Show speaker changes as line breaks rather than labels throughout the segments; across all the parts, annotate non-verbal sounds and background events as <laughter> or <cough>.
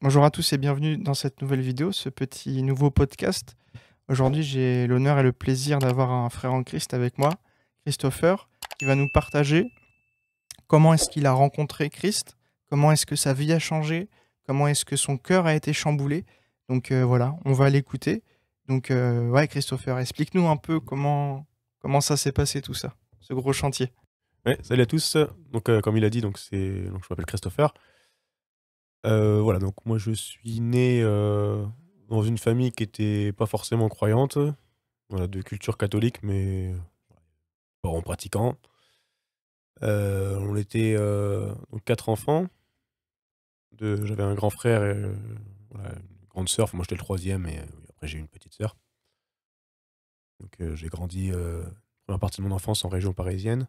Bonjour à tous et bienvenue dans cette nouvelle vidéo, ce petit nouveau podcast. Aujourd'hui, j'ai l'honneur et le plaisir d'avoir un frère en Christ avec moi, Christopher, qui va nous partager comment est-ce qu'il a rencontré Christ, comment est-ce que sa vie a changé, comment est-ce que son cœur a été chamboulé. Donc euh, voilà, on va l'écouter. Donc euh, ouais, Christopher, explique-nous un peu comment, comment ça s'est passé tout ça,
ce gros chantier. Ouais, salut à tous. Donc euh, comme il a dit, donc c'est je m'appelle Christopher. Euh, voilà, donc moi je suis né euh, dans une famille qui était pas forcément croyante, voilà, de culture catholique, mais euh, pas en pratiquant. on était quatre enfants. J'avais un grand frère et une grande sœur. moi j'étais le troisième et après j'ai une petite sœur. Donc j'ai grandi la partie de mon enfance en région parisienne.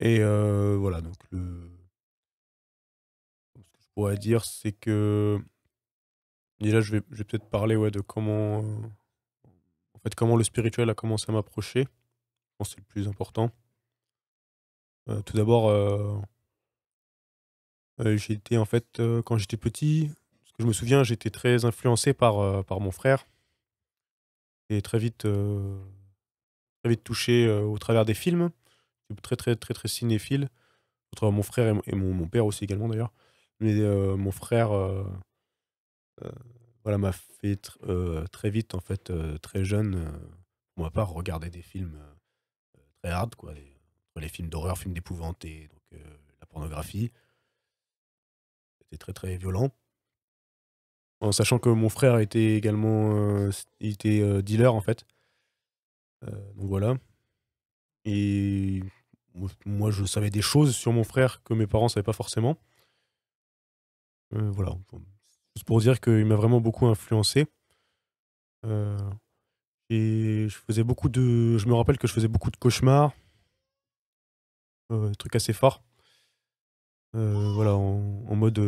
Et voilà, donc le à dire, c'est que. déjà je vais, peut-être parler ouais, de comment. Euh, en fait, comment le spirituel a commencé à m'approcher. que c'est le plus important. Euh, tout d'abord, euh, euh j'étais en fait, quand j'étais petit, ce que je me souviens, j'étais très influencé par, par mon frère. Et très vite, très vite touché au travers des films. très, très, très, très cinéphile. entre mon frère et, et mon, mon père aussi également d'ailleurs. Mais euh, mon frère, euh, euh, voilà, m'a fait très vite, en fait, très jeune, pour ma part, regarder des films très hard, quoi. Les, films d'horreur, films d'épouvante donc, la pornographie. C'était très, très violent. En sachant que mon frère était également il était, dealer, en fait. donc voilà. Et moi, je savais des choses sur mon frère que mes parents ne savaient pas forcément. Euh, voilà, juste pour dire qu'il m'a vraiment beaucoup influencé. Euh, et je faisais beaucoup de. Je me rappelle que je faisais beaucoup de cauchemars, euh, des trucs assez forts. Euh, voilà, en, mode.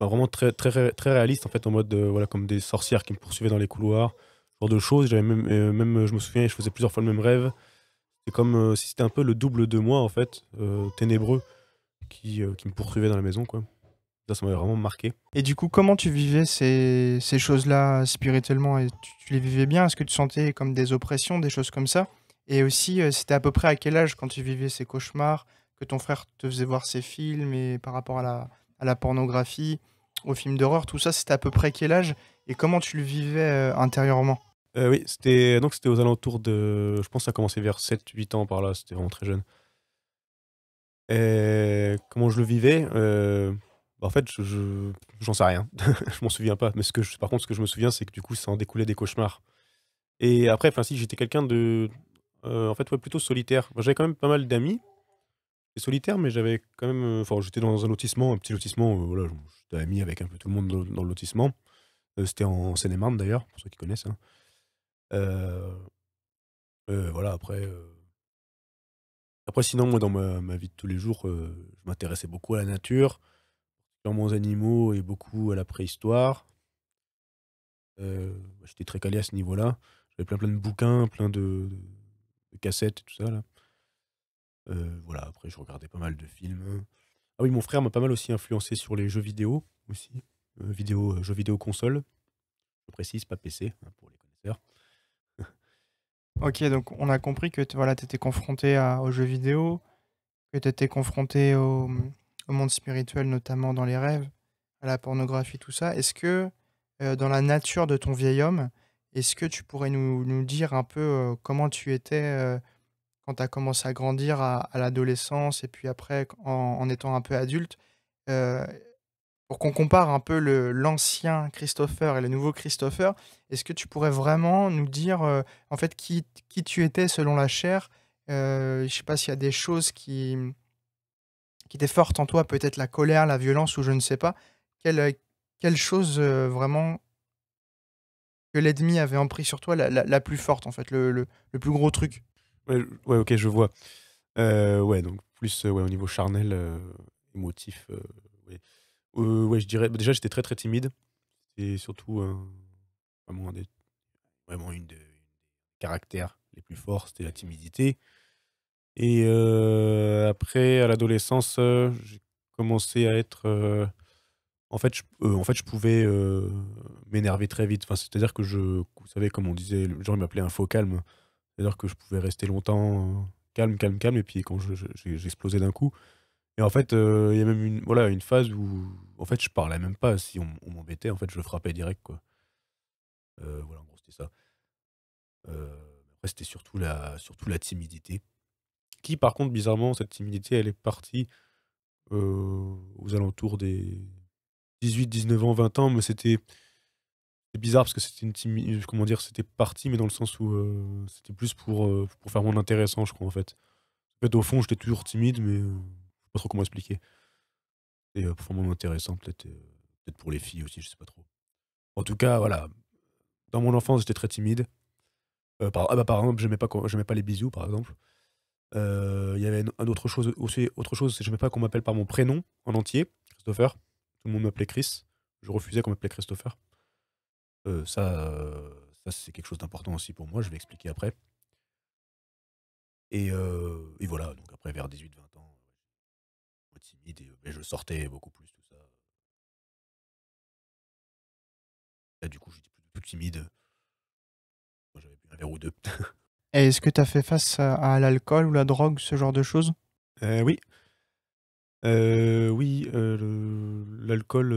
vraiment très, très, très réaliste, en fait, en mode voilà, comme des sorcières qui me poursuivaient dans les couloirs, ce genre de choses. J'avais même, je me souviens, je faisais plusieurs fois le même rêve. C'est comme si c'était un peu le double de moi, en fait, ténébreux, qui, qui me poursuivait dans la maison, quoi. Ça, m'avait vraiment marqué.
Et du coup, comment tu vivais ces, choses-là spirituellement tu, les vivais bien Est-ce que tu sentais comme des oppressions, des choses comme ça Et aussi, euh, c'était à peu près à quel âge quand tu vivais ces cauchemars Que ton frère te faisait voir ses films et par rapport à la, pornographie, aux films d'horreur, tout ça, c'était à peu près quel âge Et comment tu le vivais euh,
intérieurement euh, Oui, c'était donc c'était aux alentours de. Je pense que ça a commencé vers 7-8 ans par là, c'était vraiment très jeune. Et comment je le vivais bah, en fait, je, sais rien. <laughs> je m'en souviens pas. Mais ce que par contre, ce que je me souviens, c'est que du coup, ça en découlait des cauchemars. Et après, enfin, si j'étais quelqu'un de. Euh, en fait, plutôt solitaire. J'avais quand même pas mal d'amis. solitaire, mais j'avais quand même. Euh, enfin, j'étais dans un lotissement, un petit lotissement. Euh, voilà, j'étais ami avec un peu tout le monde dans, le lotissement. C'était en Seine-et-Marne d'ailleurs, pour ceux qui connaissent. Hein. voilà, après. Après, sinon, moi, dans ma, vie de tous les jours, je m'intéressais beaucoup à la nature. Purement animaux et beaucoup à la préhistoire. Euh, j'étais très calé à ce niveau-là. J'avais plein plein de bouquins, plein de, cassettes et tout ça. Là. Euh, voilà, après je regardais pas mal de films. Ah oui, mon frère m'a pas mal aussi influencé sur les jeux vidéo aussi. Euh, vidéo, jeux vidéo console. Je précise, pas PC, hein, pour les connaisseurs.
<laughs> ok, donc on a compris que voilà, tu étais confronté à, aux jeux vidéo, que tu étais confronté au au monde spirituel, notamment dans les rêves, à la pornographie, tout ça. Est-ce que euh, dans la nature de ton vieil homme, est-ce que tu pourrais nous, dire un peu euh, comment tu étais euh, quand tu as commencé à grandir à, l'adolescence et puis après en, étant un peu adulte Pour qu'on compare un peu le, l'ancien Christopher et le nouveau Christopher, est-ce que tu pourrais vraiment nous dire en fait qui, qui, tu étais selon la chair Je sais pas s'il y a des choses qui, qui était forte en toi, peut-être la colère, la violence ou je ne sais pas, quelle, euh, chose euh, vraiment que l'ennemi avait empris sur toi, la, la, plus forte en fait, le, le, plus gros truc
ouais, ok, je vois. Euh, ouais, donc plus ouais, au niveau charnel, émotif. Ouais. ouais. je dirais, bah, déjà j'étais très très timide. et surtout vraiment, un vraiment une des caractères les plus forts, c'était la timidité. Et euh, après, à l'adolescence, euh, j'ai commencé à être. Euh, en, fait, je, en fait, je pouvais m'énerver très vite. Enfin, C'est-à-dire que je. Vous savez, comme on disait, le gens il m'appelait un faux calme. C'est-à-dire que je pouvais rester longtemps calme, calme, calme. Et puis, quand je- j'explosais d'un coup. Et en fait, il y a même une, voilà, une phase où. En fait, je parlais même pas. Si on, m'embêtait, en fait, je le frappais direct, quoi. voilà, en gros, c'était ça. après, c'était surtout la, surtout la timidité. Qui, par contre, bizarrement, cette timidité, elle est partie euh, aux alentours des 18, 19 ans, 20 ans, mais c'était bizarre parce que c'était une timide, euh, comment dire, c'était parti, mais dans le sens où euh, c'était plus pour, pour faire mon intéressant, je crois, en fait. En fait, au fond, j'étais toujours timide, mais je pas trop comment expliquer. Et pour faire mon intéressant, peut-être pour les filles aussi, je sais pas trop. En tout cas, voilà. Dans mon enfance, j'étais très timide. par, ah bah, par exemple, je pas, pas les bisous, par exemple. Euh, il y avait une, autre chose aussi, autre chose, je ne pas qu'on m'appelle par mon prénom en entier, Christopher. Tout le monde m'appelait Chris. Je refusais qu'on m'appelait Christopher. Euh, ça, ça c'est quelque chose d'important aussi pour moi. Je vais expliquer après. Et, euh, et, voilà, donc après, vers 18-20 ans, timide, ben, je sortais beaucoup plus, tout ça. Là, du coup, j'étais plus, plus timide. J'avais plus un verre ou deux. <laughs>
est-ce que tu as fait face à, l'alcool ou la drogue, ce genre de choses
euh, Oui. Euh, oui, euh, l'alcool,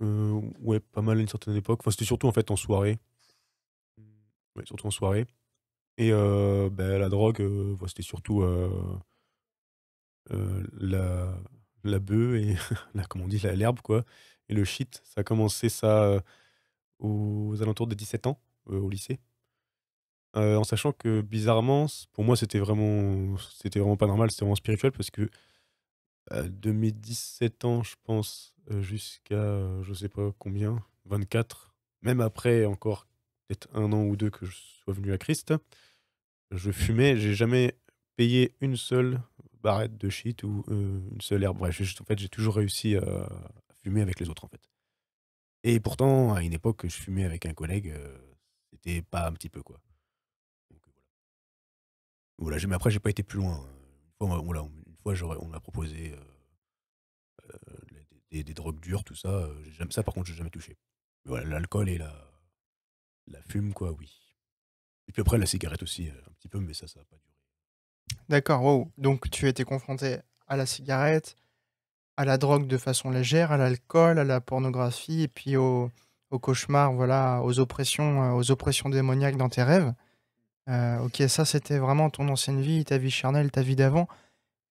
ouais, pas mal à une certaine époque. c'était surtout en fait en soirée. surtout en soirée. Et bah, la drogue, c'était surtout la, la bœuf et <laughs> la, comment on dit, l'herbe, quoi. Et le shit, ça a commencé ça aux alentours de 17 ans au lycée. Euh, en sachant que bizarrement, pour moi, c'était vraiment, c'était vraiment pas normal, c'était vraiment spirituel parce que euh, de mes 17 ans, je pense, euh, jusqu'à je sais pas combien, 24, même après encore peut-être un an ou deux que je sois venu à Christ, je fumais, j'ai jamais payé une seule barrette de shit ou une seule herbe. Bref, en fait, j'ai toujours réussi à fumer avec les autres en fait. Et pourtant, à une époque, je fumais avec un collègue, c'était pas un petit peu quoi. Voilà, mais après, j'ai pas été plus loin. Une fois, on, on m'a proposé euh, euh, des, drogues dures, tout ça. Euh, J'aime ça, par contre, j'ai jamais touché. voilà, l'alcool et la, la fume, quoi, oui. Et puis après, la cigarette aussi, un petit peu, mais ça, ça n'a pas duré.
D'accord, Donc, tu étais confronté à la cigarette, à la drogue de façon légère, à l'alcool, à la pornographie, et puis au, au cauchemar, voilà, aux oppressions, aux oppressions démoniaques dans tes rêves. Euh, ok, ça c'était vraiment ton ancienne vie, ta vie charnelle, ta vie d'avant.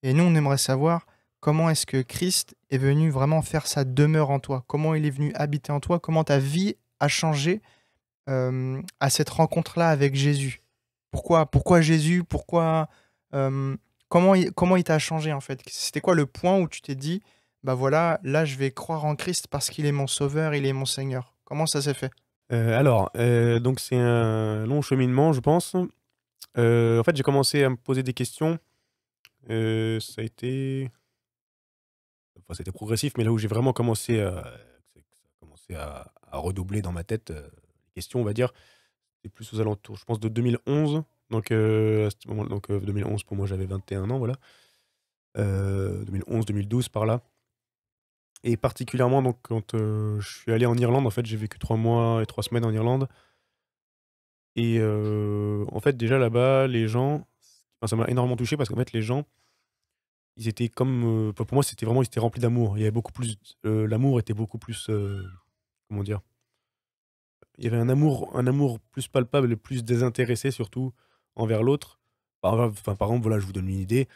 Et nous, on aimerait savoir comment est-ce que Christ est venu vraiment faire sa demeure en toi, comment il est venu habiter en toi, comment ta vie a changé euh, à cette rencontre-là avec Jésus. Pourquoi, pourquoi Jésus Pourquoi euh, Comment il, comment il t'a changé en fait C'était quoi le point où tu t'es dit, bah voilà, là je vais croire en Christ parce qu'il est mon sauveur, il est mon Seigneur Comment ça s'est fait
euh, alors, euh, donc c'est un long cheminement, je pense. Euh, en fait, j'ai commencé à me poser des questions. ça a été. Enfin, c'était progressif, mais là où j'ai vraiment commencé à, à, redoubler dans ma tête les questions, on va dire, c'est plus aux alentours, je pense, de 2011. Donc, à ce moment, donc 2011, pour moi, j'avais 21 ans, voilà. 2011, 2012, par là. Et particulièrement, donc, quand euh, je suis allé en Irlande, en fait, j'ai vécu trois mois et trois semaines en Irlande. Et euh, en fait, déjà là-bas, les gens, ça m'a énormément touché parce qu'en fait, les gens, ils étaient comme. Euh, pour moi, c'était vraiment, ils étaient remplis d'amour. Il y avait beaucoup plus. L'amour était beaucoup plus. comment dire Il y avait un amour, un amour plus palpable et plus désintéressé, surtout envers l'autre. Enfin, par exemple, voilà, je vous donne une idée.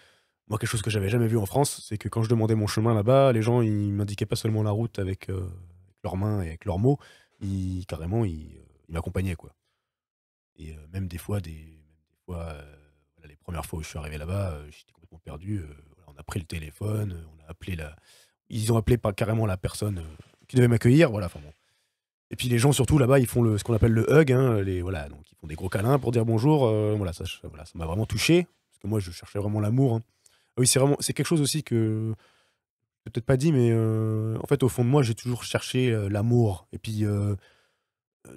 Moi, quelque chose que j'avais jamais vu en France, c'est que quand je demandais mon chemin là-bas, les gens, ils m'indiquaient pas seulement la route avec euh, leurs mains et avec leurs mots, ils, carrément, ils, euh, ils m'accompagnaient, quoi. Et euh, même des fois, des, des fois les premières fois où je suis arrivé là-bas, j'étais complètement perdu. on a pris le téléphone, on a appelé la... Ils ont appelé pas carrément la personne qui devait m'accueillir, voilà, enfin bon. Et puis les gens surtout là-bas, ils font le, ce qu'on appelle le hug, hein, les, voilà, donc ils font des gros câlins pour dire bonjour. voilà, ça, voilà, ça m'a vraiment touché parce que moi je cherchais vraiment l'amour. Hein oui, c'est vraiment, c'est quelque chose aussi que je peut-être pas dit, mais euh, en fait, au fond de moi, j'ai toujours cherché euh, l'amour. Et puis, euh,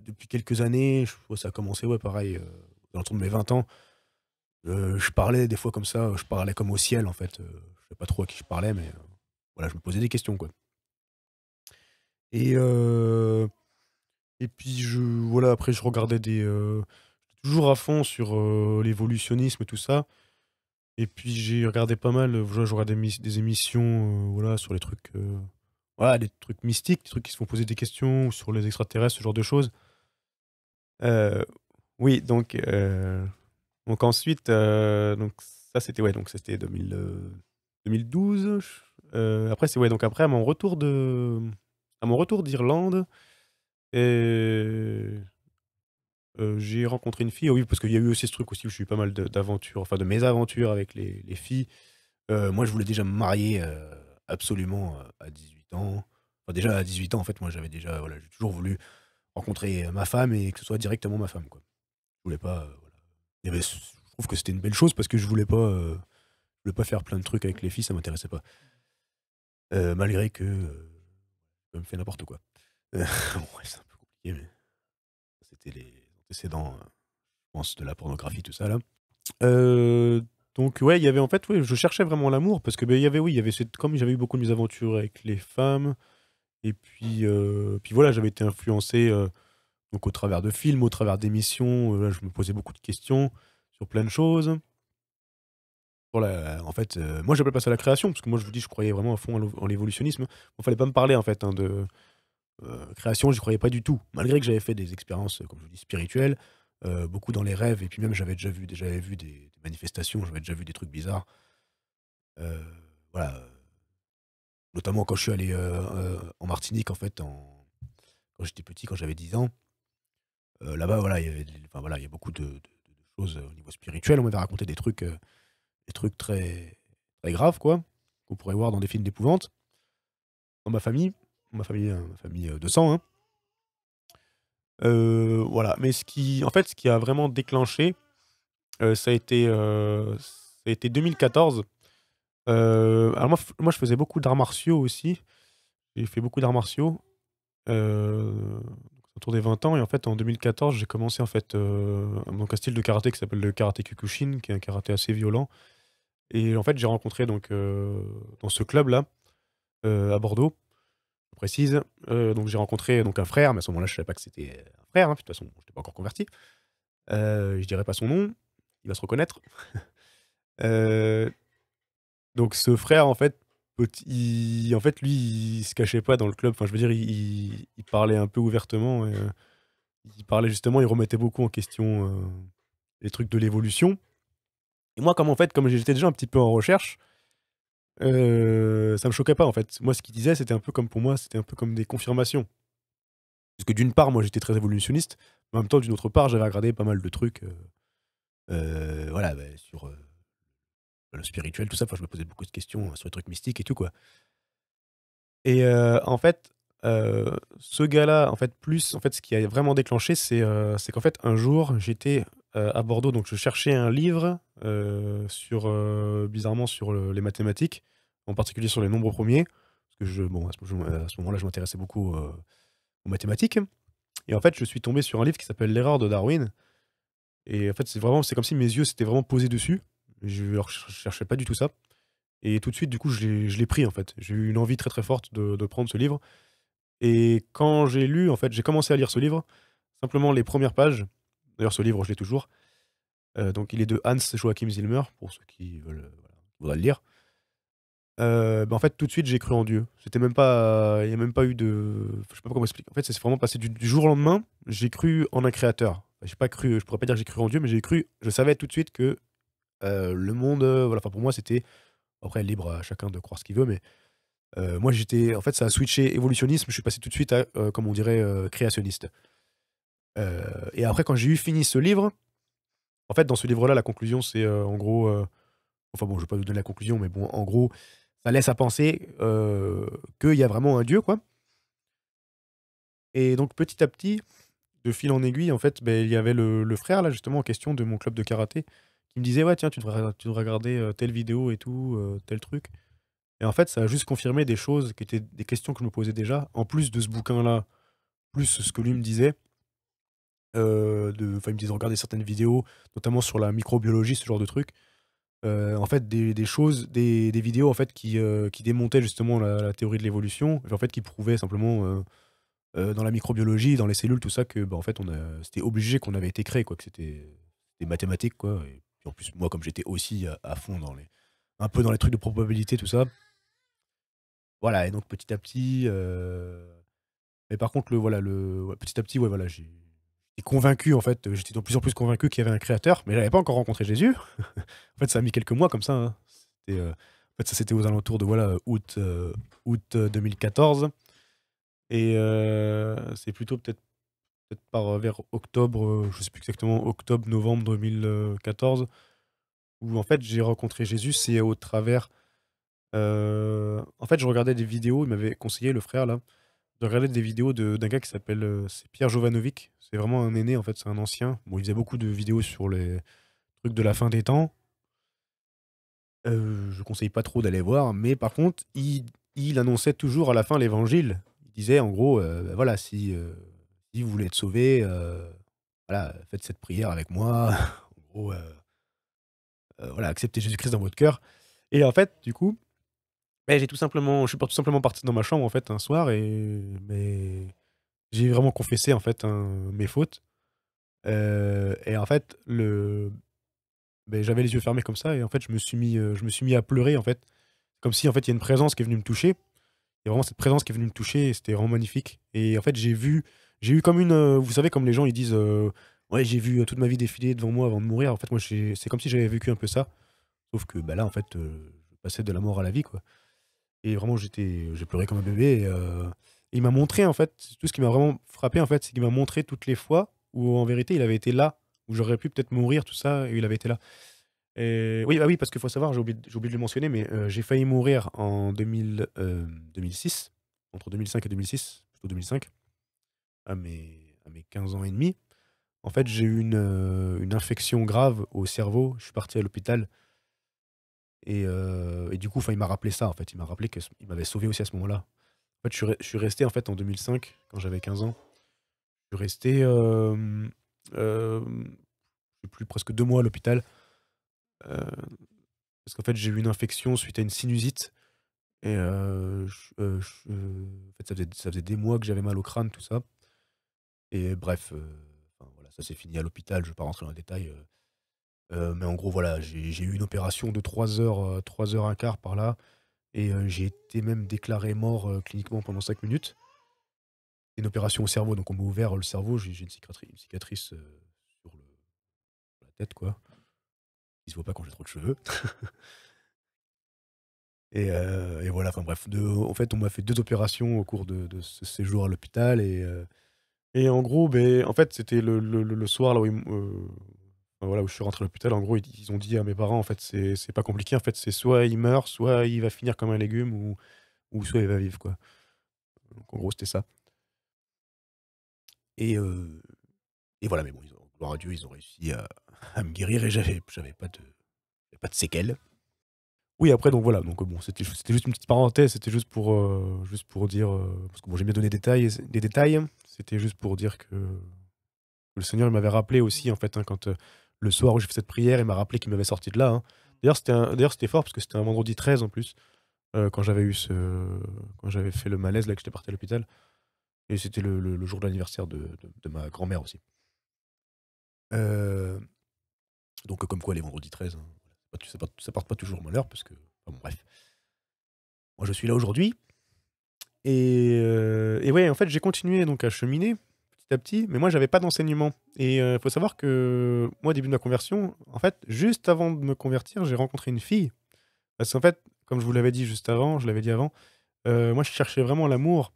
depuis quelques années, je, vois ça a commencé, ouais, pareil, dans le tour de mes 20 ans, je parlais des fois comme ça, je parlais comme au ciel, en fait. je sais pas trop à qui je parlais, mais voilà, je me posais des questions, quoi. Et, et puis, je, voilà, après, je regardais des. toujours à fond sur l'évolutionnisme et tout ça. Et puis j'ai regardé pas mal, euh, je regardais des, émissions euh, voilà, sur les trucs, euh, des trucs mystiques, des trucs qui se font poser des questions sur les extraterrestres, ce genre de choses. oui, donc, donc ensuite, donc ça c'était ouais, donc c'était 2012. après c'est ouais, donc après à mon retour de, à mon retour d'Irlande, et euh, j'ai rencontré une fille, ah oui, parce qu'il y a eu aussi ce truc aussi où je suis pas mal d'aventures, enfin de mes aventures avec les, les filles. Euh, moi, je voulais déjà me marier euh, absolument à 18 ans. Enfin, déjà à 18 ans, en fait, moi, j'avais déjà, voilà, j'ai toujours voulu rencontrer ma femme et que ce soit directement ma femme, quoi. Je voulais pas, voilà. Ben, je trouve que c'était une belle chose parce que je voulais pas, je voulais pas faire plein de trucs avec les filles, ça m'intéressait pas. malgré que je me fais n'importe quoi. bon, <laughs> ouais, c'est un peu compliqué, mais c'était les c'est euh, je pense, de la pornographie, tout ça, là. Euh, donc ouais, il y avait en fait, oui, je cherchais vraiment l'amour parce que ben, il y avait oui, il y avait comme j'avais eu beaucoup de aventures avec les femmes et puis euh, puis voilà, j'avais été influencé donc au travers de films, au travers d'émissions, je me posais beaucoup de questions sur plein de choses. la, en fait, moi j'avais pas ça la création parce que moi je vous dis je croyais vraiment à fond en l'évolutionnisme. Il ne fallait pas me parler en fait hein, de création, euh, création, j'y croyais pas du tout, malgré que j'avais fait des expériences, comme je vous dis, spirituelles, euh, beaucoup dans les rêves, et puis même j'avais déjà vu, déjà vu des, manifestations, j'avais déjà vu des trucs bizarres. Euh, voilà. Notamment quand je suis allé en Martinique, en fait, en... quand j'étais petit, quand j'avais 10 ans. Là-bas, voilà, il y avait, enfin, voilà, il y a beaucoup de, choses au niveau spirituel. On m'avait raconté des trucs, des trucs très, très graves, quoi, qu'on pourrait voir dans des films d'épouvante. Dans ma famille, ma famille, euh, ma famille 200. Euh, hein. euh, voilà, mais ce qui, en fait, ce qui a vraiment déclenché, ça, a été, a été 2014. alors moi, je faisais beaucoup d'arts martiaux aussi. J'ai fait beaucoup d'arts martiaux autour des 20 ans. Et en fait, en 2014, j'ai commencé en fait donc un style de karaté qui s'appelle le karaté Kukushin, qui est un karaté assez violent. Et en fait, j'ai rencontré donc dans ce club là à Bordeaux précise. Euh, donc j'ai rencontré donc un frère, mais à ce moment-là, je savais pas que c'était un frère. Hein. de toute façon, je n'étais pas encore converti. Euh, je dirais pas son nom, il va se reconnaître. <laughs> Euh, donc ce frère, en fait, il, en fait, lui, il se cachait pas dans le club. Enfin, je veux dire, il, parlait un peu ouvertement. Euh, il parlait justement, il remettait beaucoup en question les trucs de l'évolution. Et moi, comme en fait, comme j'étais déjà un petit peu en recherche, euh, ça me choquait pas en fait. Moi, ce qu'il disait, c'était un peu comme pour moi, c'était un peu comme des confirmations. Parce que d'une part, moi, j'étais très évolutionniste, mais en même temps, d'une autre part, j'avais regardé pas mal de trucs, euh, euh, voilà, bah, sur le spirituel, tout ça. Enfin, je me posais beaucoup de questions hein, sur les trucs mystiques et tout quoi. Et en fait, ce gars-là, en fait, plus, en fait, ce qui a vraiment déclenché, c'est qu'en fait, un jour, j'étais euh, à Bordeaux, donc je cherchais un livre euh, sur, euh, bizarrement, sur les mathématiques, en particulier sur les nombres premiers, parce que je, bon, à ce, moment-là, je m'intéressais beaucoup aux mathématiques. Et en fait, je suis tombé sur un livre qui s'appelle L'erreur de Darwin. Et en fait, c'est vraiment, c'est comme si mes yeux s'étaient vraiment posés dessus. Je ne cherchais pas du tout ça. Et tout de suite, du coup, je l'ai pris en fait. J'ai eu une envie très très forte de, de prendre ce livre. Et quand j'ai lu, en fait, j'ai commencé à lire ce livre, simplement les premières pages. D'ailleurs, ce livre, je l'ai toujours. Euh, donc, il est de Hans Joachim Zilmer, pour ceux qui veulent euh, le lire. Euh, ben, en fait, tout de suite, j'ai cru en Dieu. C'était même pas, il n'y a même pas eu de, je sais pas comment expliquer. En fait, c'est vraiment passé du, jour au lendemain. J'ai cru en un créateur. J'ai pas cru, je pourrais pas dire que j'ai cru en Dieu, mais j'ai cru. Je savais tout de suite que le monde, voilà. Enfin, pour moi, c'était après libre à chacun de croire ce qu'il veut, mais moi, j'étais, en fait, ça a switché évolutionnisme. Je suis passé tout de suite à, comme on dirait, créationniste. Euh, et après, quand j'ai eu fini ce livre, en fait, dans ce livre-là, la conclusion, c'est euh, en gros. Euh, enfin bon, je ne vais pas vous donner la conclusion, mais bon, en gros, ça laisse à penser qu'il y a vraiment un Dieu, quoi. Et donc, petit à petit, de fil en aiguille, en fait, ben, il y avait le, frère, là, justement, en question de mon club de karaté, qui me disait Ouais, tiens, tu devrais, tu regarder telle vidéo et tout, tel truc. Et en fait, ça a juste confirmé des choses qui étaient des questions que je me posais déjà, en plus de ce bouquin-là, plus ce que lui me disait. Euh, de, ils me disaient regarder certaines vidéos, notamment sur la microbiologie, ce genre de trucs. Euh, en fait, des, des choses, des, des, vidéos en fait qui, euh, qui démontaient justement la, théorie de l'évolution, en fait qui prouvaient simplement dans la microbiologie, dans les cellules, tout ça, que bah, en fait, on c'était obligé qu'on avait été créé, quoi, que c'était des mathématiques, quoi. Et en plus, moi, comme j'étais aussi à, fond dans les, un peu dans les trucs de probabilité, tout ça. Voilà, et donc petit à petit. Mais par contre, le, voilà, le, petit à petit, ouais, voilà, j'ai convaincu, en fait, j'étais de plus en plus convaincu qu'il y avait un créateur, mais j'avais pas encore rencontré Jésus. <laughs> en fait, ça a mis quelques mois comme ça. Hein. Euh, en fait, ça c'était aux alentours de voilà, août, euh, août 2014. Euh, Et c'est plutôt peut-être peut par vers octobre, je sais plus exactement, octobre, novembre 2014, où en fait j'ai rencontré Jésus, c'est au travers. en fait, je regardais des vidéos, il m'avait conseillé le frère là de regarder des vidéos d'un gars qui s'appelle euh, c'est Pierre Jovanovic. C'est vraiment un aîné, en fait, c'est un ancien. Bon, il faisait beaucoup de vidéos sur les trucs de la fin des temps. Euh, je conseille pas trop d'aller voir, mais par contre, il, annonçait toujours à la fin l'évangile. Il disait, en gros, euh, bah, voilà, si, euh, si, vous voulez être sauvé, voilà, faites cette prière avec moi. <laughs> en voilà, acceptez Jésus-Christ dans votre cœur. Et en fait, du coup, j'ai tout simplement, je suis tout simplement parti dans ma chambre en fait un soir et mais j'ai vraiment confessé en fait hein, mes fautes. Euh, et en fait le, ben, j'avais les yeux fermés comme ça et en fait je me suis mis, euh, je me suis mis à pleurer en fait, comme si en fait il y a une présence qui est venue me toucher. Il y a vraiment cette présence qui est venue me toucher et c'était vraiment magnifique. Et en fait j'ai vu, j'ai eu comme une, euh, vous savez comme les gens ils disent, ouais j'ai vu toute ma vie défiler devant moi avant de mourir. En fait moi c'est comme si j'avais vécu un peu ça, sauf que ben là en fait je passais de la mort à la vie quoi. Et vraiment, j'étais, j'ai pleuré comme un bébé. Euh, il m'a montré, en fait, tout ce qui m'a vraiment frappé, en fait, c'est qu'il m'a montré toutes les fois où, en vérité, il avait été là, où j'aurais pu peut-être mourir, tout ça, et il avait été là. Et, oui, bah oui, parce qu'il faut savoir, j'ai oublié, oublié, de le mentionner, mais euh, j'ai failli mourir en 2000, 2006, euh, entre 2005 et 2006, plutôt 2005, à mes, à mes 15 ans et demi. En fait, j'ai eu une, une infection grave au cerveau. Je suis parti à l'hôpital euh, et, du coup, il m'a rappelé ça, en fait. Il m'a rappelé qu'il m'avait sauvé aussi à ce moment-là. En fait, je suis, resté, en fait, en 2005, quand j'avais 15 ans. Je suis resté, euh, euh, plus, presque deux mois à l'hôpital. parce qu'en fait, j'ai eu une infection suite à une sinusite. Et fait, ça, faisait, des mois que j'avais mal au crâne, tout ça. Et bref, voilà, ça s'est fini à l'hôpital. Je ne vais pas rentrer dans les détails. Euh, mais en gros, voilà, j'ai eu une opération de 3 heures, 3 euh, heures un quart par là. Et euh, j'ai été même déclaré mort cliniquement pendant 5 minutes. Une opération au cerveau, donc on m'a ouvert le cerveau. J'ai une cicatrice, une cicatrice sur, le, la tête, quoi. Il se voit pas quand j'ai trop de cheveux. <laughs> et, et, voilà, enfin bref. De, en fait, on m'a fait deux opérations au cours de, de ce séjour à l'hôpital. Et, et en gros, ben, en fait, c'était le, le, soir là où il, voilà, où je suis rentré à l'hôpital, en gros, ils, ont dit à mes parents, en fait, c'est pas compliqué, en fait, c'est soit il meurt, soit il va finir comme un légume, ou, ou soit il va vivre, quoi. Donc, en gros, c'était ça. Et, euh, et voilà, mais bon, ils ont, gloire à Dieu, ils ont réussi à, me guérir et j'avais pas de, pas de séquelles. Oui, après, donc voilà, donc bon, c'était juste une petite parenthèse, c'était juste pour, euh, juste pour dire, euh, parce que bon, j'ai bien donné des détails, des détails c'était juste pour dire que le Seigneur m'avait rappelé aussi, en fait, hein, quand euh, le soir où j'ai fait cette prière, il m'a rappelé qu'il m'avait sorti de là. Hein. D'ailleurs, c'était, D'ailleurs, c'était fort parce que c'était un vendredi 13 en plus, euh, quand j'avais eu ce. Quand j'avais fait le malaise, là, que j'étais parti à l'hôpital. Et c'était le, jour de l'anniversaire de, ma grand-mère aussi. Euh, donc, comme quoi, les vendredis 13, hein, ça, part, porte pas toujours malheur parce que. bon, bref. Moi, je suis là aujourd'hui. Et, oui, euh, et ouais, en fait, j'ai continué donc à cheminer petit à petit, mais moi, j'avais pas d'enseignement. Et il euh, faut savoir que moi, au début de ma conversion, en fait, juste avant de me convertir, j'ai rencontré une fille. Parce qu'en fait, comme je vous l'avais dit juste avant, je l'avais dit avant, euh, moi, je cherchais vraiment l'amour.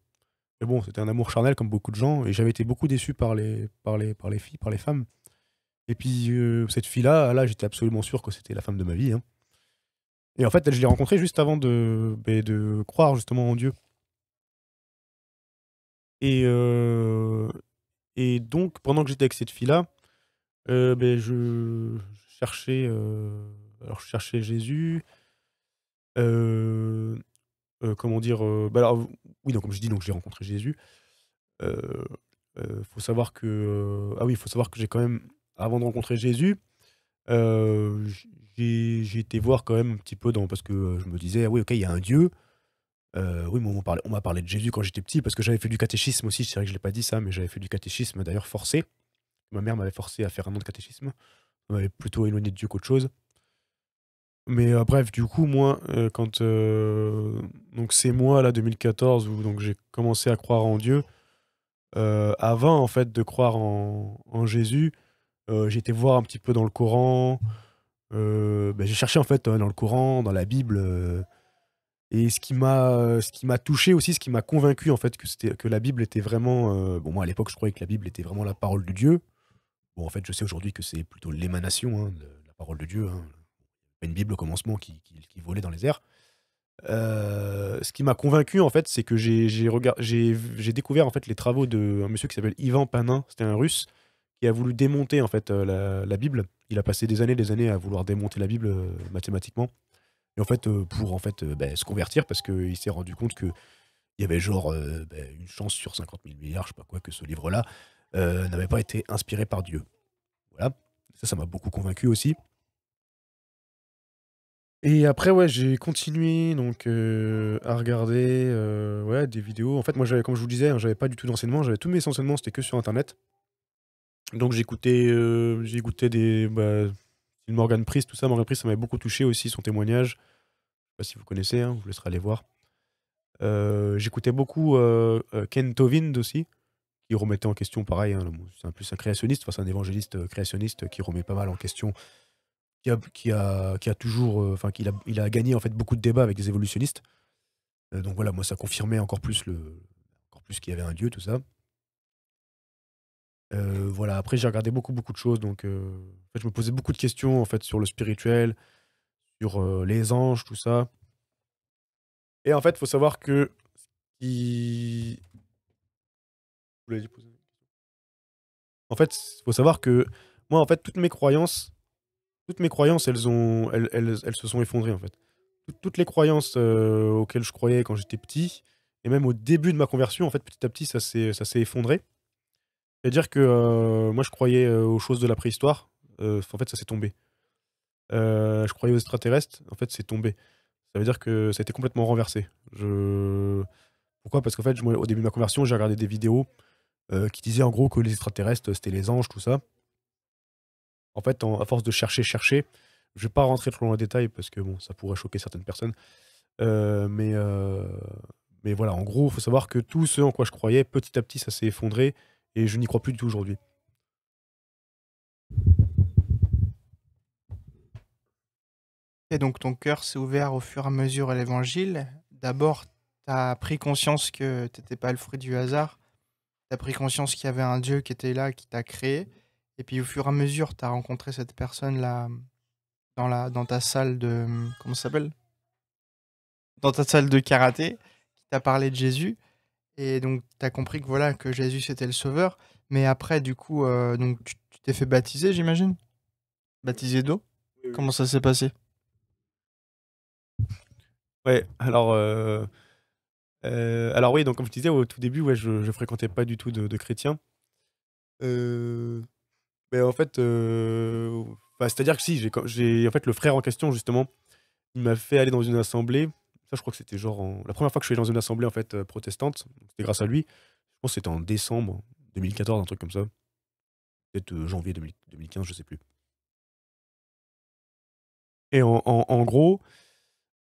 Mais bon, c'était un amour charnel comme beaucoup de gens, et j'avais été beaucoup déçu par les, par les, par les filles, par les femmes. Et puis, euh, cette fille-là, là, j'étais absolument sûr que c'était la femme de ma vie. Hein. Et en fait, je l'ai rencontrée juste avant de, ben, de croire justement en Dieu. Et, euh, et donc, pendant que j'étais avec cette fille-là, euh, ben, je, cherchais, euh, alors cherchais Jésus. Euh, comment dire ben alors, Oui, donc, comme je dis, donc j'ai rencontré Jésus. faut savoir que ah oui, faut savoir que j'ai quand même avant de rencontrer Jésus, j'ai été voir quand même un petit peu dans parce que je me disais ah oui ok il y a un Dieu, euh, oui, on m'a parlé, de Jésus quand j'étais petit parce que j'avais fait du catéchisme aussi. C'est vrai que je l'ai pas dit ça, mais j'avais fait du catéchisme d'ailleurs forcé. Ma mère m'avait forcé à faire un an de catéchisme. On m'avait plutôt éloigné de Dieu qu'autre chose. Mais euh, bref, du coup, moi, euh, quand donc c'est moi là 2014 où donc j'ai commencé à croire en Dieu, avant en fait de croire en, en Jésus, j'étais voir un petit peu dans le Coran. Ben, j'ai cherché en fait hein, dans le Coran, dans la Bible et ce qui m'a, euh, ce qui m'a touché aussi, ce qui m'a convaincu en fait que c'était que la Bible était vraiment. Euh, bon, moi à l'époque, je croyais que la Bible était vraiment la parole de Dieu. Bon, en fait, je sais aujourd'hui que c'est plutôt l'émanation hein, de la parole de Dieu. Hein. Une Bible au commencement qui, qui, volait dans les airs. Euh, ce qui m'a convaincu en fait, c'est que j'ai, j'ai, j'ai, découvert en fait les travaux d'un monsieur qui s'appelle Ivan Panin. C'était un Russe qui a voulu démonter en fait la, la Bible. Il a passé des années, des années à vouloir démonter la Bible mathématiquement en fait, euh, pour en fait, euh, bah, se convertir, parce qu'il s'est rendu compte que il y avait genre euh, bah, une chance sur 50 000 milliards, je sais pas quoi, que ce livre-là n'avait pas été inspiré par Dieu. Voilà. Ça, ça m'a beaucoup convaincu aussi. Et après, ouais, j'ai continué donc à regarder ouais, des vidéos. En fait, moi, j'avais, comme je vous disais, hein, j'avais pas du tout d'enseignement. J'avais tous mes enseignements, c'était que sur Internet. Donc j'écoutais, euh, j'écoutais des bah, Morgan Priest, tout ça. Morgan Price ça m'avait beaucoup touché aussi, son témoignage si vous connaissez, je hein, vous laisserai aller voir. Euh, j'écoutais beaucoup euh, euh, Ken Tovind aussi, qui remettait en question, pareil, hein, c'est un plus un créationniste, enfin c'est un évangéliste créationniste qui remet pas mal en question, qui a, qui a, toujours, enfin a, il a gagné en fait beaucoup de débats avec des évolutionnistes. donc voilà, moi ça confirmait encore plus le, encore plus qu'il y avait un dieu, tout ça. voilà, après j'ai regardé beaucoup beaucoup de choses, donc en fait, je me posais beaucoup de questions en fait sur le spirituel, sur euh, les anges, tout ça. Et en fait, il faut savoir que En fait, il faut savoir que moi, en fait, toutes mes croyances, toutes mes croyances, elles ont, elles, se sont effondrées en fait. Toutes, les croyances euh, auxquelles je croyais quand j'étais petit, et même au début de ma conversion, en fait, petit à petit, ça s'est, ça s'est effondré. C'est-à-dire que euh, moi, je croyais aux choses de la préhistoire. en fait, ça s'est tombé. Euh, je croyais aux extraterrestres, en fait, c'est tombé. Ça veut dire que ça a été complètement renversé. Je... Pourquoi Parce qu'en fait, au début de ma conversion, j'ai regardé des vidéos euh, qui disaient en gros que les extraterrestres, c'était les anges, tout ça. En fait, à force de chercher, chercher, je vais pas rentrer trop dans les détails parce que bon, ça pourrait choquer certaines personnes. Euh, mais, mais voilà, en gros, il faut savoir que tout ce en quoi je croyais, petit à petit, ça s'est effondré et je n'y crois plus du tout aujourd'hui.
donc ton cœur s'est ouvert au fur et à mesure à l'évangile. D'abord, tu as pris conscience que tu pas le fruit du hasard. Tu as pris conscience qu'il y avait un Dieu qui était là, qui t'a créé. Et puis au fur et à mesure, tu as rencontré cette personne-là dans, dans ta salle de... Comment ça s'appelle Dans ta salle de karaté, qui t'a parlé de Jésus. Et donc tu as compris que voilà, que Jésus c'était le sauveur. Mais après, du coup, euh, donc, tu t'es fait baptiser, j'imagine Baptisé d'eau Comment ça s'est passé
Ouais, alors, euh, euh, alors oui, donc comme je disais au tout début, ouais, je, je fréquentais pas du tout de, de chrétiens. Euh, mais en fait, c'est-à-dire que si, j'ai en fait le frère en question justement, il m'a fait aller dans une assemblée. Ça, je crois que c'était genre la première fois que je suis allé dans une assemblée en fait protestante. C'était grâce à lui. Je pense c'était en décembre 2014, un truc comme ça. Peut-être janvier 2015, je sais plus. Et en, en, en gros.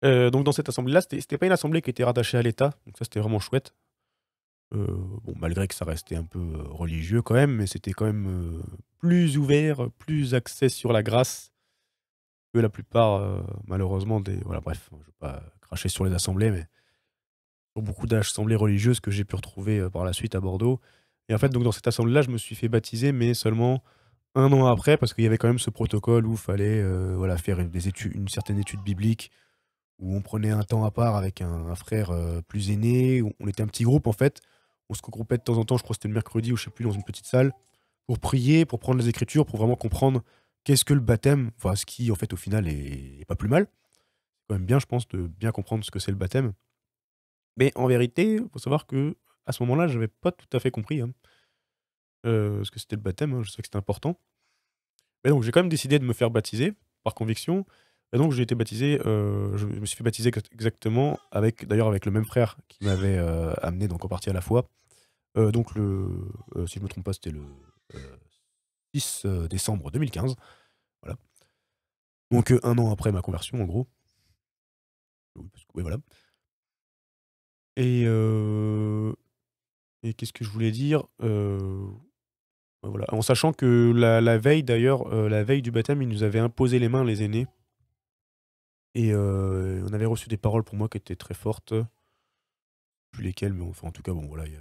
Euh, donc dans cette assemblée-là, c'était pas une assemblée qui était rattachée à l'État, donc ça c'était vraiment chouette. Euh, bon, malgré que ça restait un peu euh, religieux quand même, mais c'était quand même plus ouvert, plus axé sur la grâce que la plupart, malheureusement, des. Voilà, bref, je veux pas cracher sur les assemblées, mais sur beaucoup d'assemblées religieuses que j'ai pu retrouver par la suite à Bordeaux. Et en fait, donc dans cette assemblée-là, je me suis fait baptiser, mais seulement un an après, parce qu'il y avait quand même ce protocole où il fallait voilà, faire des études, une certaine étude biblique où on prenait un temps à part avec un, frère euh, plus aîné. où On était un petit groupe en fait. On se regroupait de temps en temps, je crois que c'était le mercredi ou je sais plus, dans une petite salle, pour prier, pour prendre les écritures, pour vraiment comprendre qu'est-ce que le baptême, enfin ce qui en fait au final est, pas plus mal. C'est quand même bien, je pense, de bien comprendre ce que c'est le baptême. Mais en vérité, faut savoir que à ce moment-là, j'avais pas tout à fait compris hein, euh, ce que c'était le baptême. Hein. je sais que c'était important. Mais donc j'ai quand même décidé de me faire baptiser par conviction. Et donc j'ai été baptisé, euh, je me suis fait baptiser exactement avec, d'ailleurs avec le même frère qui m'avait euh, amené donc en partie à la foi. Euh, donc le, si je me trompe pas, c'était le 6 décembre 2015. Voilà. Donc un an après ma conversion en gros. Oui, voilà. Et, et qu'est-ce que je voulais dire ben voilà. En sachant que la, la veille d'ailleurs, la veille du baptême, il nous avait imposé les mains les aînés et euh, on avait reçu des paroles pour moi qui étaient très fortes. Plus lesquelles, mais en tout cas, bon, voilà, il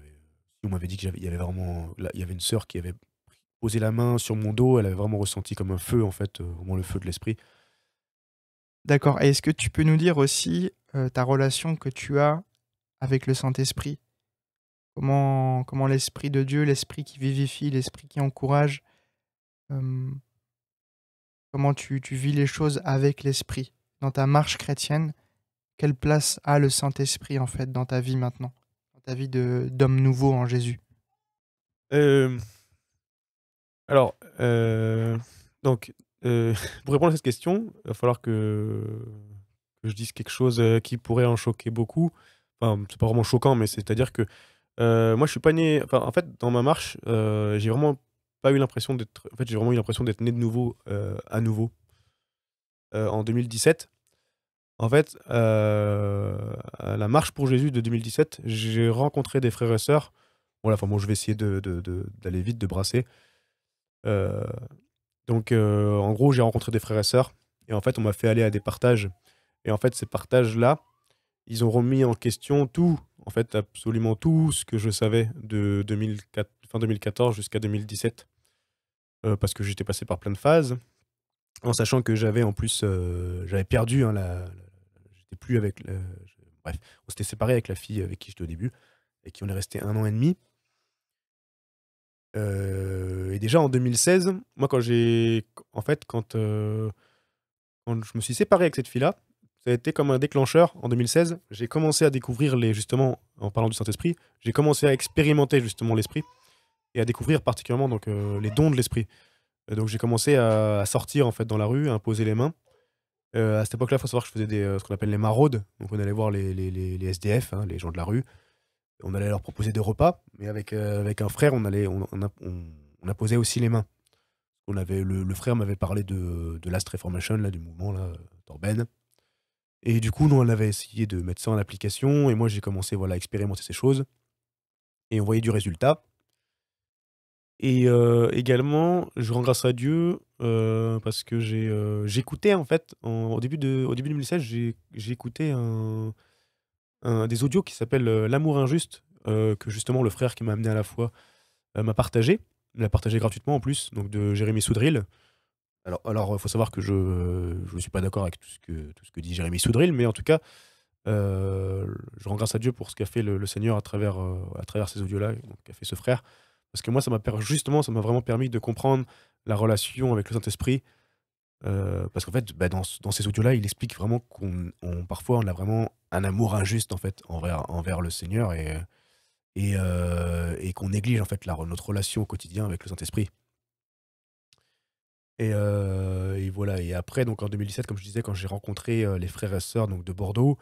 On m'avait dit qu'il y avait vraiment. il y avait une sœur qui avait posé la main sur mon dos, elle avait vraiment ressenti comme un feu, en fait, euh, au moins le feu de l'esprit. D'accord. Et est-ce que
tu peux nous dire aussi euh, ta relation que tu as avec le Saint-Esprit Comment, comment l'Esprit de Dieu, l'Esprit qui vivifie, l'Esprit qui encourage, comment tu vis les choses avec l'Esprit dans ta marche chrétienne, quelle place a le Saint-Esprit en fait dans ta vie maintenant, dans ta vie d'homme nouveau en Jésus
euh, Alors, euh, donc, euh, <laughs> pour répondre à cette question, il va falloir que, je dise quelque chose qui pourrait en choquer beaucoup. Enfin, c'est pas vraiment choquant, mais c'est-à-dire que moi, je suis pas né. en fait, dans ma marche, j'ai vraiment pas eu l'impression d'être. fait, j'ai vraiment eu l'impression d'être né de nouveau, à nouveau. Euh, en 2017. En fait, à euh, la marche pour Jésus de 2017, j'ai rencontré des frères et sœurs. Voilà, enfin bon, je vais essayer d'aller de, vite, de brasser. Euh, donc, en gros, j'ai rencontré des frères et sœurs. Et en fait, on m'a fait aller à des partages. Et en fait, ces partages-là, ils ont remis en question tout, en fait, absolument tout ce que je savais de fin 2014 jusqu'à 2017. parce que j'étais passé par plein de phases en sachant que j'avais en plus, euh, j'avais perdu, hein, j'étais plus avec, euh, bref, on s'était séparé avec la fille avec qui j'étais au début et qui on est resté un an et demi. Euh, et déjà en 2016, moi quand j'ai, en fait, quand, je me suis séparé avec cette fille-là, ça a été comme un déclencheur. En 2016, j'ai commencé à découvrir les, justement, en parlant du Saint Esprit, j'ai commencé à expérimenter justement l'esprit et à découvrir particulièrement donc les dons de l'esprit donc j'ai commencé à, sortir en fait dans la rue, à poser les mains. Euh, à cette époque-là, il faut savoir que je faisais des, euh, ce qu'on appelle les maraudes. Donc on allait voir les, les, SDF, hein, les gens de la rue. On allait leur proposer des repas. Mais avec, euh, avec un frère, on, allait, on, on, on, aussi les mains. On avait, le, frère m'avait parlé de, de Last Reformation, là, du mouvement là, d'Orben. Et du coup, nous, on avait essayé de mettre ça en application. Et moi, j'ai commencé voilà, à expérimenter ces choses. Et on voyait du résultat. Et euh, également, je rends grâce à Dieu euh, parce que j'ai, euh, j'écoutais en fait, au, début de, au début 2016, j'ai, j'écoutais un, un, des audios qui s'appelle L'amour injuste, que justement le frère qui m'a amené à la foi m'a partagé. l'a partagé gratuitement en plus, donc de Jérémy Soudril. Alors, il faut savoir que je ne suis pas d'accord avec tout ce, que, tout ce que dit Jérémy Soudril, mais en tout cas, je rends grâce à Dieu pour ce qu'a fait le, le Seigneur à travers, à travers ces audios-là, qu'a fait ce frère. Parce que moi, ça m'a justement, ça m'a vraiment permis de comprendre la relation avec le Saint-Esprit. Euh, parce qu'en fait, bah, dans, ces audios-là, il explique vraiment qu'on parfois on a vraiment un amour injuste en fait envers, le Seigneur euh, et, qu'on néglige en fait notre relation au quotidien avec le Saint-Esprit. Et, euh, voilà. Et après, donc en 2017, comme je disais, quand j'ai rencontré les frères et sœurs donc de Bordeaux,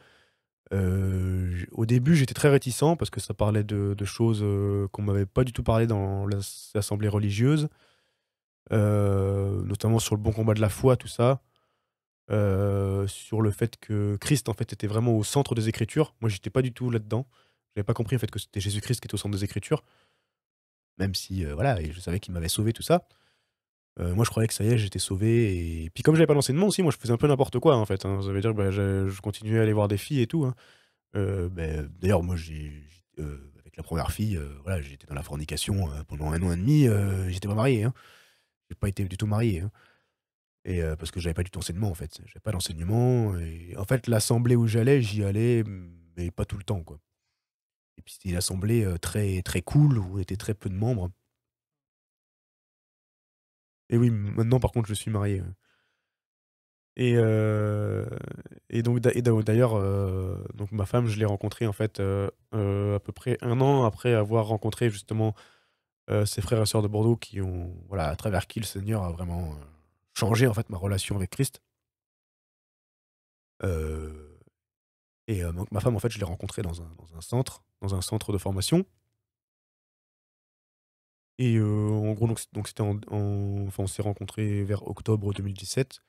euh, au début, j'étais très réticent parce que ça parlait de, choses euh, qu'on m'avait pas du tout parlé dans l'assemblée religieuse, euh, notamment sur le bon combat de la foi, tout ça, sur le fait que Christ en fait était vraiment au centre des Écritures. Moi, j'étais pas du tout là-dedans. J'avais pas compris en fait que c'était Jésus-Christ qui était au centre des Écritures, même si voilà, je savais qu'il m'avait sauvé tout ça. Euh, moi, je croyais que ça y est, j'étais sauvé. Et puis, comme j'avais pas d'enseignement aussi, moi, je faisais un peu n'importe quoi, en fait. Hein. Ça veut dire que bah, je, continuais à aller voir des filles et tout. Hein. Euh, bah, d'ailleurs, moi, j'ai, euh, avec la première fille, voilà, j'étais dans la fornication pendant un an et demi. j'étais pas marié. Hein. J'ai pas été du tout marié. Hein. Et parce que j'avais pas du tout d'enseignement en fait, j'avais pas d'enseignement. en fait, l'assemblée où j'allais, j'y allais, mais pas tout le temps quoi. Et puis c'était une assemblée très très cool où y était très peu de membres. Et oui, maintenant, par contre, je suis marié. Et, euh, et donc, d'ailleurs, euh, donc ma femme, je l'ai rencontrée en fait euh, à peu près un an après avoir rencontré justement ses frères et sœurs de Bordeaux qui ont, voilà, à travers qui le Seigneur a vraiment changé en fait ma relation avec Christ. et ma femme, en fait, je l'ai rencontrée dans un, dans un centre, dans un centre de formation. Et en gros, donc, donc c'était en, enfin, on s'est rencontrés vers octobre 2017.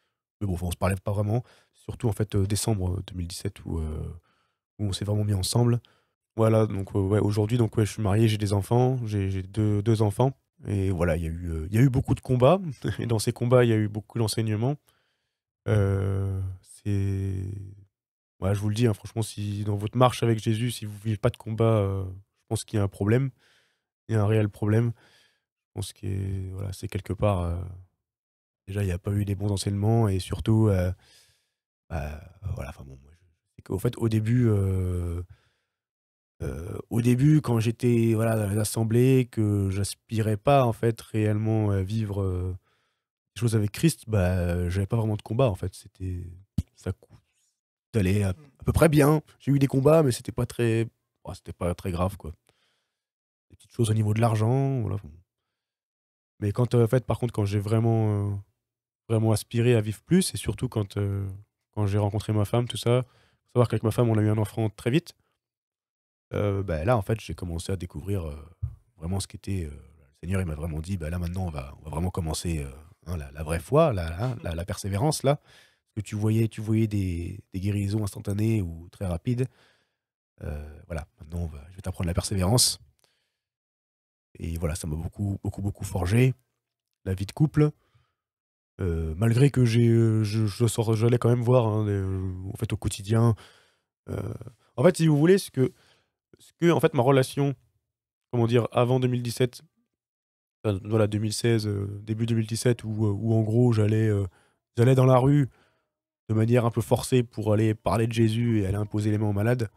Mais bon, on on se parlait pas vraiment. Surtout en fait décembre 2017 où, où on s'est vraiment mis ensemble. Voilà, donc ouais, aujourd'hui, donc je suis marié, j'ai des enfants, j'ai deux, deux, enfants. Et voilà, il y, a eu, y a eu beaucoup de combats. <laughs> Et dans ces combats, il y a eu beaucoup d'enseignements. c'est. je vous le dis, hein, franchement, si dans votre marche avec Jésus, si vous ne vivez pas de combat, je pense qu'il y a un problème. Il y a un réel problème pense que voilà, c'est quelque part. Euh, déjà, il n'y a pas eu des bons enseignements et surtout, euh, bah, voilà. Enfin bon, moi, au fait, au début, euh, au début, quand j'étais voilà dans les assemblées, que j'aspirais pas en fait réellement à vivre des choses avec Christ, bah, j'avais pas vraiment de combat en fait. C'était ça allait mm. à, peu près bien. J'ai eu des combats, mais c'était pas très, oh, c'était pas très grave quoi. Des petites choses au niveau de l'argent, voilà. Mais quand, euh, en fait, par contre, quand j'ai vraiment, euh, vraiment aspiré à vivre plus, et surtout quand, euh, quand j'ai rencontré ma femme, tout ça, savoir qu'avec ma femme, on a eu un enfant très vite. Bah, là, en fait, j'ai commencé à découvrir vraiment ce qu'était. le Seigneur, il m'a vraiment dit, bah, là maintenant, on va, on va vraiment commencer hein, la, vraie foi, la, hein, la, persévérance, là, que tu voyais, tu voyais des, des guérisons instantanées ou très rapides. voilà, maintenant, je vais t'apprendre la persévérance. Et voilà, ça m'a beaucoup, beaucoup, beaucoup forgé la vie de couple. Euh, malgré que j'ai, euh, je, je, sors, j'allais quand même voir, hein, euh, en fait, au quotidien. en fait, si vous voulez, ce que, ce que, en fait, ma relation, comment dire, avant 2017, voilà, 2016, début 2017, où, où en gros, j'allais, j'allais dans la rue de manière un peu forcée pour aller parler de Jésus et aller imposer les mains aux malades.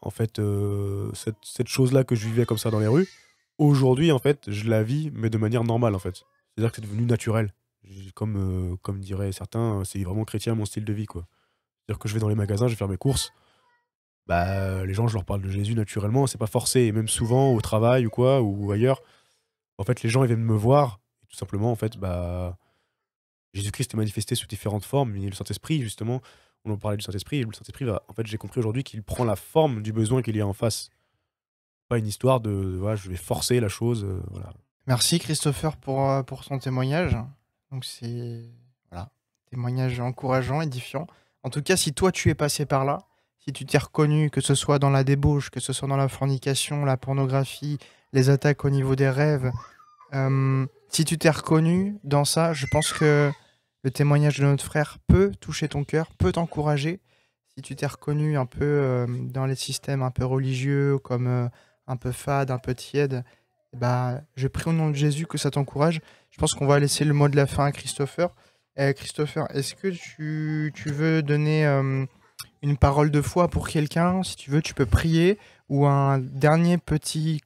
En fait, cette, cette chose-là que je vivais comme ça dans les rues, aujourd'hui, en fait, je la vis, mais de manière normale, en fait. C'est-à-dire que c'est devenu naturel. Comme, euh, comme diraient certains, euh, c'est vraiment chrétien mon style de vie, quoi. C'est-à-dire que je vais dans les magasins, je vais faire mes courses. Bah, les gens, je leur parle de Jésus naturellement, c'est pas forcé. Et même souvent, au travail ou quoi, ou ailleurs, en fait, les gens, ils viennent me voir. Et tout simplement, en fait, bah, Jésus-Christ est manifesté sous différentes formes. Il le Saint-Esprit, justement. On en parlait du Saint-Esprit. Le Saint-Esprit, en fait, j'ai compris aujourd'hui qu'il prend la forme du besoin qu'il y a en face pas une histoire de, je vais forcer la chose. Euh,
Merci Christopher pour, euh, pour son témoignage. Donc c'est voilà, témoignage encourageant, édifiant. En tout cas, si toi tu es passé par là, si tu t'es reconnu, que ce soit dans la débauche, que ce soit dans la fornication, la pornographie, les attaques au niveau des rêves, euh, si tu t'es reconnu dans ça, je pense que le témoignage de notre frère peut toucher ton cœur, peut t'encourager. Si tu t'es reconnu un peu dans les systèmes un peu religieux, comme un peu fade, un peu tiède, bah, je prie au nom de Jésus que ça t'encourage. Je pense qu'on va laisser le mot de la fin à Christopher. Eh, Christopher, est-ce que tu, veux donner euh, une parole de foi pour quelqu'un Si tu veux, tu peux prier ou un dernier petit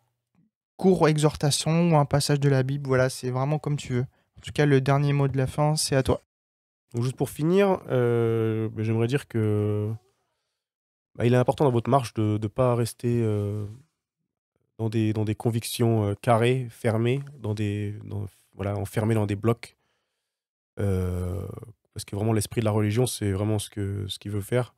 court exhortation ou un passage de la Bible. Voilà, c'est vraiment comme tu veux. En tout cas, le
dernier mot de la fin, c'est à toi. juste pour finir, euh, j'aimerais dire que bah, il est important dans votre marche de ne pas rester euh, dans des, dans des convictions euh, carrées, fermées, dans des, voilà, enfermées dans des blocs. Euh, parce que vraiment, l'esprit de la religion, c'est vraiment ce qu'il ce qu'il veut faire.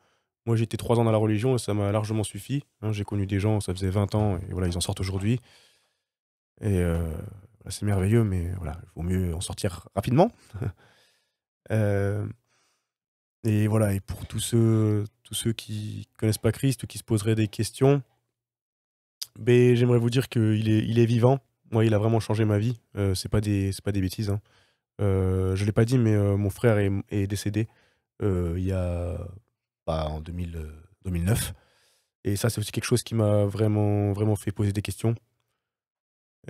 Moi, j'étais trois ans dans la religion et ça m'a largement suffi. Hein. j'ai connu des gens, ça faisait 20 ans, et voilà, ils en sortent aujourd'hui. Et euh, c'est merveilleux, mais voilà, il vaut mieux en sortir rapidement. <laughs> et voilà, et pour tous ceux, tous ceux qui connaissent pas Christ ou qui se poseraient des questions, mais J'aimerais vous dire qu'il est, il est vivant. Moi, il a vraiment changé ma vie. Euh, c'est pas des, c'est pas des bêtises. Hein. Euh, je l'ai pas dit, mais euh, mon frère est, est décédé euh, il y a bah, en 2009. Euh, Et ça, c'est aussi quelque chose qui m'a vraiment, vraiment fait poser des questions.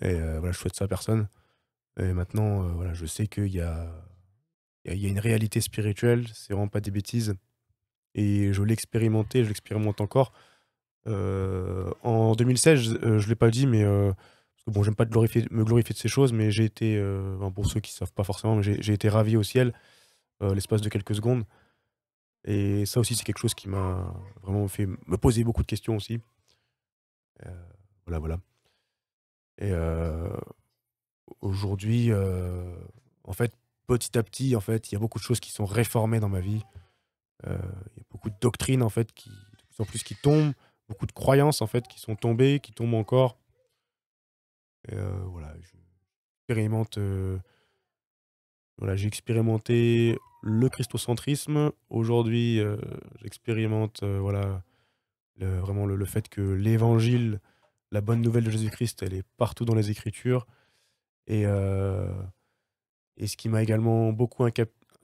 Et voilà, je souhaite ça à personne. Et maintenant, voilà, je sais qu'il y a, il y a une réalité spirituelle. C'est vraiment pas des bêtises. Et je l'ai expérimenté, je l'expérimente encore. Euh, en 2016, je ne euh, l'ai pas dit, mais euh, parce que bon, j'aime pas me glorifier de ces choses, mais j'ai été, pour ceux qui savent pas forcément, j'ai été ravi au ciel l'espace de quelques secondes. Et ça aussi, c'est quelque chose qui m'a vraiment fait me poser beaucoup de questions aussi. voilà, voilà. Et aujourd'hui, en fait, petit à petit, en fait, il y a beaucoup de choses qui sont réformées dans ma vie. Il y a beaucoup de doctrines, en fait, qui en plus qui tombent, beaucoup de croyances en fait qui sont tombées, qui tombent encore. Et, euh, voilà, j'expérimente. Euh, voilà, j'ai expérimenté le christocentrisme. Aujourd'hui, euh, j'expérimente voilà vraiment le, fait que l'Évangile, la bonne nouvelle de Jésus-Christ, elle est partout dans les Écritures. Et et ce qui m'a également beaucoup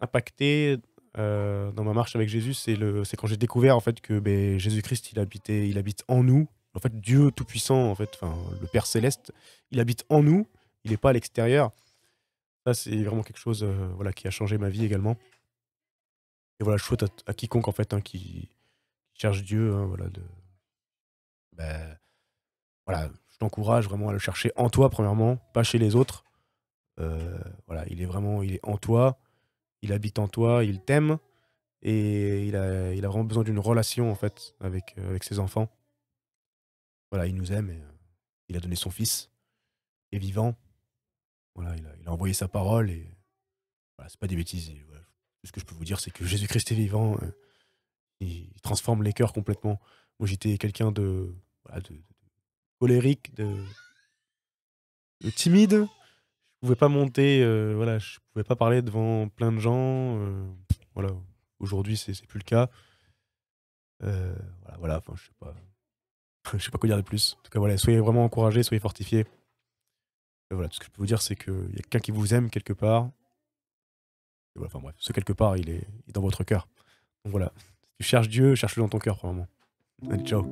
impacté euh, dans ma marche avec Jésus, c'est le, c'est quand j'ai découvert en fait que ben, Jésus-Christ, il habitait, il habite en nous. En fait, Dieu tout-puissant, en fait, enfin, le Père céleste, il habite en nous. Il n'est pas à l'extérieur. Ça, c'est vraiment quelque chose, euh, voilà, qui a changé ma vie également. Et voilà, je souhaite à, quiconque en fait hein, qui, cherche Dieu, hein, voilà, de, ben, voilà, je t'encourage vraiment à le chercher en toi premièrement, pas chez les autres. Euh, voilà, il est vraiment, il est en toi il habite en toi, il t'aime et il a, vraiment besoin d'une relation en fait euh, avec, ses enfants. Voilà, il nous aime et euh, il a donné son fils, et vivant. Voilà, il a, envoyé sa parole et voilà, c'est pas des bêtises. ce que je peux vous dire, c'est que Jésus-Christ est vivant. Euh, il, transforme les cœurs complètement. Moi, j'étais quelqu'un de, colérique, de timide, je pouvais pas monter, je euh, voilà, je pouvais pas parler devant plein de gens. Euh, voilà, aujourd'hui c'est plus le cas. Euh, voilà, je sais pas, <laughs> je sais pas quoi dire de plus. En tout cas voilà, soyez vraiment encouragés, soyez fortifiés. voilà, tout ce que je peux vous dire c'est qu'il y a quelqu'un qui vous aime quelque part. enfin bref, ce quelque part il est, dans votre cœur. Donc voilà, si tu cherches Dieu, cherche-le dans ton cœur probablement. ciao.